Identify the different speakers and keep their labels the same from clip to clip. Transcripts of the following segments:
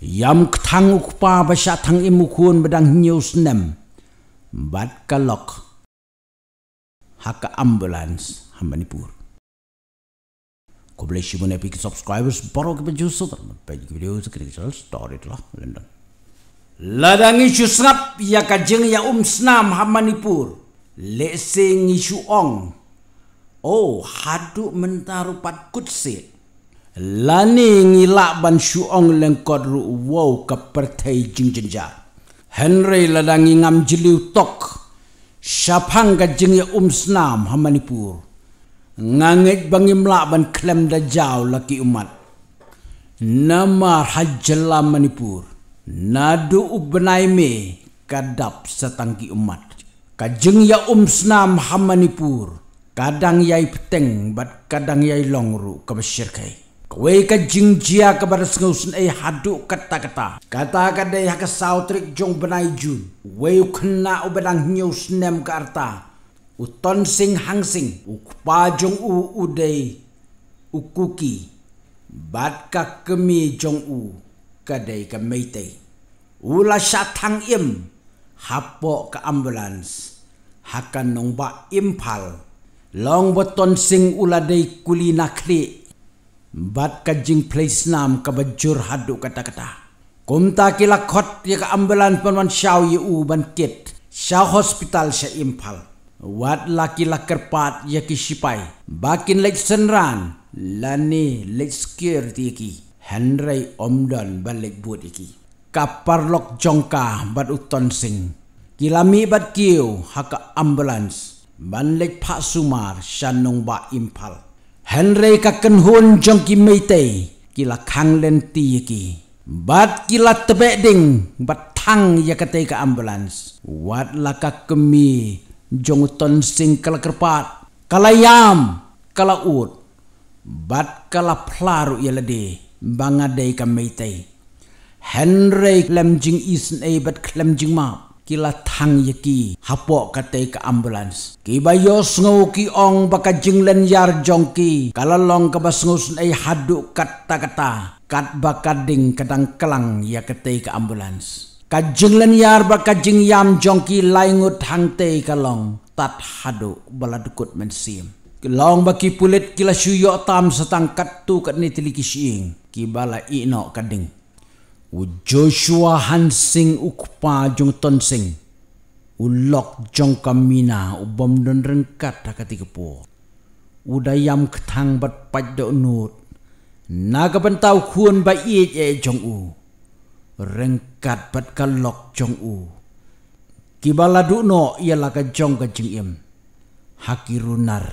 Speaker 1: Yam ktang ukpa basa tang imukun bedang news nem. Bat kalok. Haka ambulans hamanipur. Ko boleh sih mana pikir subscribers baru kita jual sahur. video sekarang kita story lah London. Ladang isu snap ya kajeng ya um snam hamanipur. Leseng isu ong. Oh, haduk mentaru pat kutsit lani ngi ban shuong leng kod ru wow ka pertai jing henry ladangi ngam jeliu tok shapang ga jing ye umsnam hamanipur. manipur ngangej bangi mla ban klem da jaw laki umat nama hajjala manipur nadu ubnai me kadap setangki umat kajeng ya umsnam hamanipur. kadang yai peteng bat kadang yai longru ke besyirkai Kue ke jingjia kepada sengusun ay haduk kata-kata. Kata kata ay haka sautrik jong benai jun. Kue kena ubedang nyus nem ke arta. U tonsing hangsing. U kupa jong u udai. U kuki. Bat ka kemi jong u. Kadai ke meite. Ula la syatang im. Hapok ke ambulans. Hakan nombak impal. Long beton sing betonsing kulina kulinakrik bat kajing place nam ka bajur hadu kata kata kum ta ki la khot ye ka ambulan pan wan shau ye u ban kit sha hospital sya impal wat laki ki la kerpat ye ki sipai bakin lek senran lani lek skir ti ki henrai omdon ban lek buat ki kapar lok jongka bat uton sing kilami bat kiu haka ambulans ban lek pak sumar shanung ba impal Henry kakan hun jong ki meitei kila kang len ti ki bat kila tebe ding bat tang ya ka tei ka ambulans wat la ka kemi jong ton sing kala kerpat kala yam kala ut bat kala plaru ya lede bangadei ka meitei Henry lem jing isn bat klem jing map kila thang yaki hapo katai ka ambulance ki bayo sngau ki ong baka jinglen yar jongki kalalong ka basngus nei hadu kata kata kat baka ding kadang kelang ya katai ka ambulance ka jinglen yar baka jing yam jongki laingut hang te kalong tat hadu baladukut men sim Long baki pulit kila syuyok tam setang tu kat ni tiliki syiing. Kibala ikno kading u Joshua Hansing ukpa jong tonsing u lok jong kamina u bom don rengkat tak ketika po u dayam ketang bat pat do nut na ka bentau ba i e jong u rengkat bat ka lok jong u kibala du no ia ka jong ke jing im hakirunar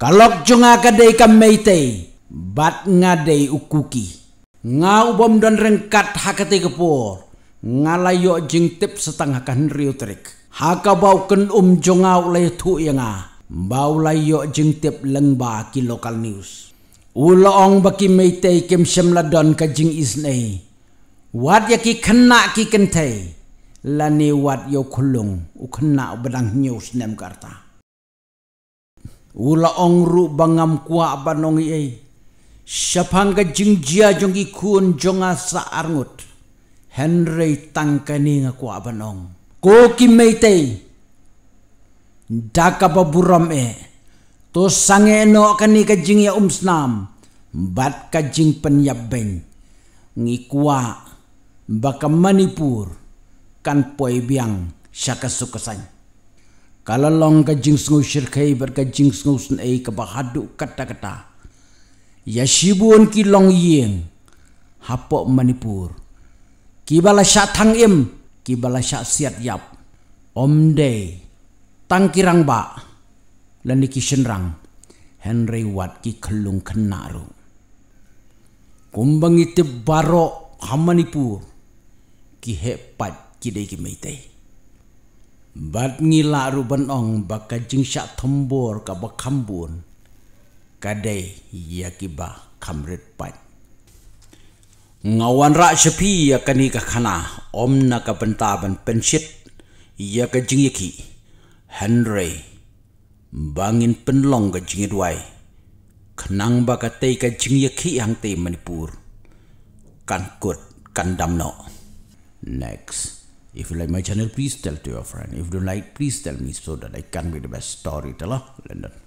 Speaker 1: kalok jong aka dei kam meitei bat ngadei ukuki ngau bom don rengkat hakati kepur ngalayo jing tip setengah kan riu trik haka bau ken um jongau lay tu yang bau layo jing tip leng ba ki lokal news ulo baki meite kem semla don ka jing isnei wat ya ki kena ki kentai lani wat yo kulung u kena bedang news nem karta Ula ru bangam kuak banong iya Shapanga jingjia jongi kun jonga sa arngut. Henry tangkani nga ku abanong. Ko ki meitei. Daka baburam e. To sange no kani ka jingia umsnam. Bat ka jing penyabeng. Ngi kuwa baka manipur. Kan poy biang syaka sukasan. Kalalong ka jing sungu syirkei berka jing sungu sunai kabahadu kata Kata-kata yashibun ki long yeng hapok manipur kibala sya thang im kibala sya siat yap om day tang kirang ba lani ki senrang henry wat ki kelung kenaru kumbang ite baro hamanipur ki hepat ki dei ki meitei bat ngila ruben ong bakajing sya thombor ka bakambun kadai yakiba kamret pat ngawan ra shapi yakani ka khana om na ka penta ban penshit yakaj jing yaki henry bangin penlong ka jing duai khnang ba ka tei ka jing yaki ang tei manipur kan kut kan damno next If you like my channel, please tell to your friend. If you don't like, please tell me so that I can be the best storyteller. London.